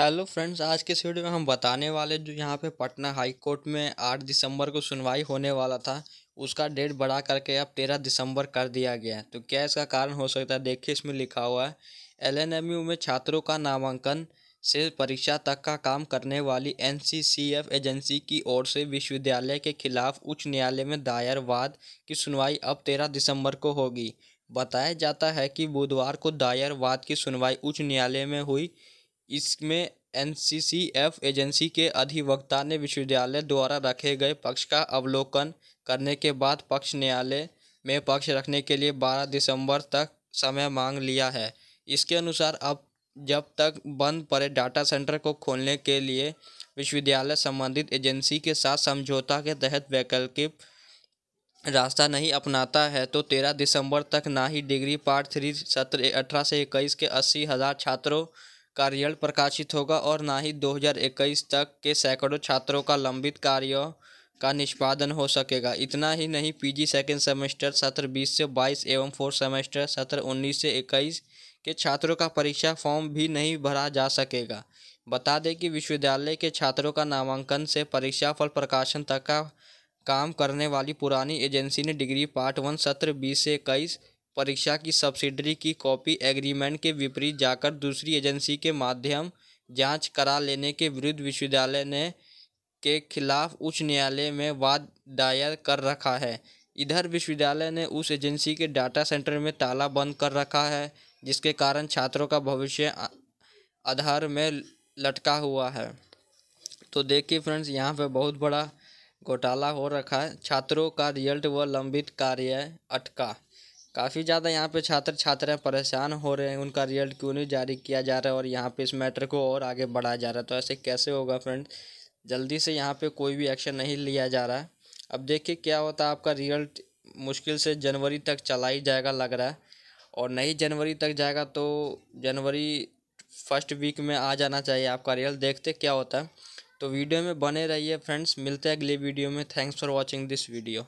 hello friends आज के इस वीडियो में हम बताने वाले जो यहाँ पे पटना हाई कोर्ट में आठ दिसंबर को सुनवाई होने वाला था उसका डेट बढ़ा करके अब तेरह दिसंबर कर दिया गया है तो क्या इसका कारण हो सकता है देखिए इसमें लिखा हुआ है एलएनएमयू में छात्रों का नामांकन से परीक्षा तक का काम करने वाली एनसीसीएफ एजेंसी की ओर से विश्वविद्यालय के खिलाफ उच्च न्यायालय में दायर वाद की सुनवाई अब तेरह दिसंबर को होगी बताया जाता है कि बुधवार को दायर वाद की सुनवाई उच्च न्यायालय में हुई इसमें एनसीसीएफ एजेंसी के अधिवक्ता ने विश्वविद्यालय द्वारा रखे गए पक्ष का अवलोकन करने के बाद पक्ष न्यायालय में पक्ष रखने के लिए 12 दिसंबर तक समय मांग लिया है इसके अनुसार अब जब तक बंद पड़े डाटा सेंटर को खोलने के लिए विश्वविद्यालय संबंधित एजेंसी के साथ समझौता के तहत वैकल्पिक रास्ता नहीं अपनाता है तो तेरह दिसंबर तक ना ही डिग्री पार्ट थ्री सत्र अठारह से इक्कीस के अस्सी हज़ार छात्रों कार्यालय प्रकाशित होगा और ना ही 2021 तक के सैकड़ों छात्रों का लंबित कार्यों का निष्पादन हो सकेगा इतना ही नहीं पीजी सेकेंड सेमेस्टर सत्र 20 से 22 एवं फोर्थ सेमेस्टर सत्र 19 से 21 के छात्रों का परीक्षा फॉर्म भी नहीं भरा जा सकेगा बता दें कि विश्वविद्यालय के छात्रों का नामांकन से परीक्षा फल प्रकाशन तक का काम करने वाली पुरानी एजेंसी ने डिग्री पार्ट वन सत्र बीस से इक्कीस परीक्षा की सब्सिडरी की कॉपी एग्रीमेंट के विपरीत जाकर दूसरी एजेंसी के माध्यम जांच करा लेने के विरुद्ध विश्वविद्यालय ने के खिलाफ उच्च न्यायालय में वाद दायर कर रखा है इधर विश्वविद्यालय ने उस एजेंसी के डाटा सेंटर में ताला बंद कर रखा है जिसके कारण छात्रों का भविष्य आधार में लटका हुआ है तो देखिए फ्रेंड्स यहाँ पर बहुत बड़ा घोटाला हो रखा है छात्रों का रिजल्ट व लंबित कार्य अटका काफ़ी ज़्यादा यहाँ पे छात्र छात्राएं परेशान हो रहे हैं उनका रिजल्ट क्यों नहीं जारी किया जा रहा है और यहाँ पे इस मैटर को और आगे बढ़ाया जा रहा है तो ऐसे कैसे होगा फ्रेंड जल्दी से यहाँ पे कोई भी एक्शन नहीं लिया जा रहा है अब देखिए क्या होता है आपका रिजल्ट मुश्किल से जनवरी तक चला ही जाएगा लग रहा है और नहीं जनवरी तक जाएगा तो जनवरी फर्स्ट वीक में आ जाना चाहिए आपका रिजल्ट देखते क्या होता है तो वीडियो में बने रहिए फ्रेंड्स मिलते हैं अगले वीडियो में thanks for watching this video